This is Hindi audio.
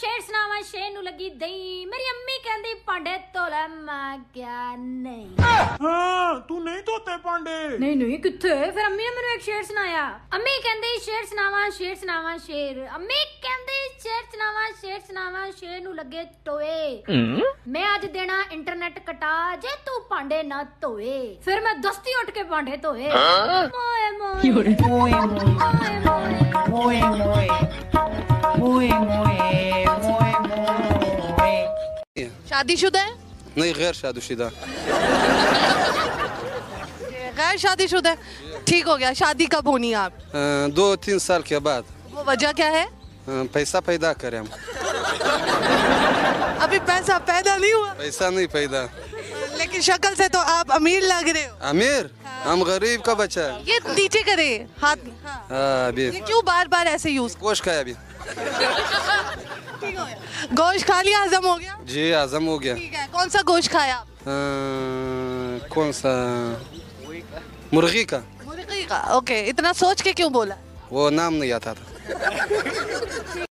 ਸ਼ੇਰ ਸੁਣਾਵਾਂ ਸ਼ੇਰ ਨੂੰ ਲੱਗੀ ਦਈ ਮੇਰੀ ਅੰਮੀ ਕਹਿੰਦੀ ਭਾਂਡੇ ਧੋਲਾ ਮੈਂ ਕਿਹਾ ਨਹੀਂ ਹਾਂ ਤੂੰ ਨਹੀਂ ਧੋਤੇ ਭਾਂਡੇ ਨਹੀਂ ਨਹੀਂ ਕਿੱਥੇ ਫਿਰ ਅੰਮੀ ਨੇ ਮੈਨੂੰ ਇੱਕ ਸ਼ੇਰ ਸੁਣਾਇਆ ਅੰਮੀ ਕਹਿੰਦੀ ਸ਼ੇਰ ਸੁਣਾਵਾਂ ਸ਼ੇਰ ਸੁਣਾਵਾਂ ਸ਼ੇਰ ਅੰਮੀ ਕਹਿੰਦੀ ਸ਼ੇਰ ਸੁਣਾਵਾਂ ਸ਼ੇਰ ਸੁਣਾਵਾਂ ਸ਼ੇਰ ਨੂੰ ਲੱਗੇ ਟੋਏ ਮੈਂ ਅੱਜ ਦੇਣਾ ਇੰਟਰਨੈਟ ਕਟਾ ਜੇ ਤੂੰ ਭਾਂਡੇ ਨਾ ਧੋਏ ਫਿਰ ਮੈਂ ਦਸਤੀ ਉੱਠ ਕੇ ਭਾਂਡੇ ਧੋਏ ਮੋਏ ਮੋਏ ਮੋਏ ਮੋਏ ਮੋਏ ਮੋਏ ਮੋਏ शादीशुदा है नहीं गैर शादीशुदा गैर शादीशुदा ठीक हो गया शादी कब होनी है आप आ, दो तीन साल के बाद वो वजह क्या है आ, पैसा पैदा करें हम अभी पैसा पैदा नहीं हुआ पैसा नहीं पैदा लेकिन शक्ल से तो आप अमीर लग रहे हो अमीर हाँ। हम गरीब का बच्चा है ये नीचे करे हाथ हाँ। अभी क्यों बार बार ऐसे यूज कोश का अभी गोश्त खा लिया हजम हो गया जी हजम हो गया ठीक है कौन सा गोश्त खाया आ, कौन सा मुर्गी का मुर्गी का ओके इतना सोच के क्यों बोला वो नाम नहीं आता था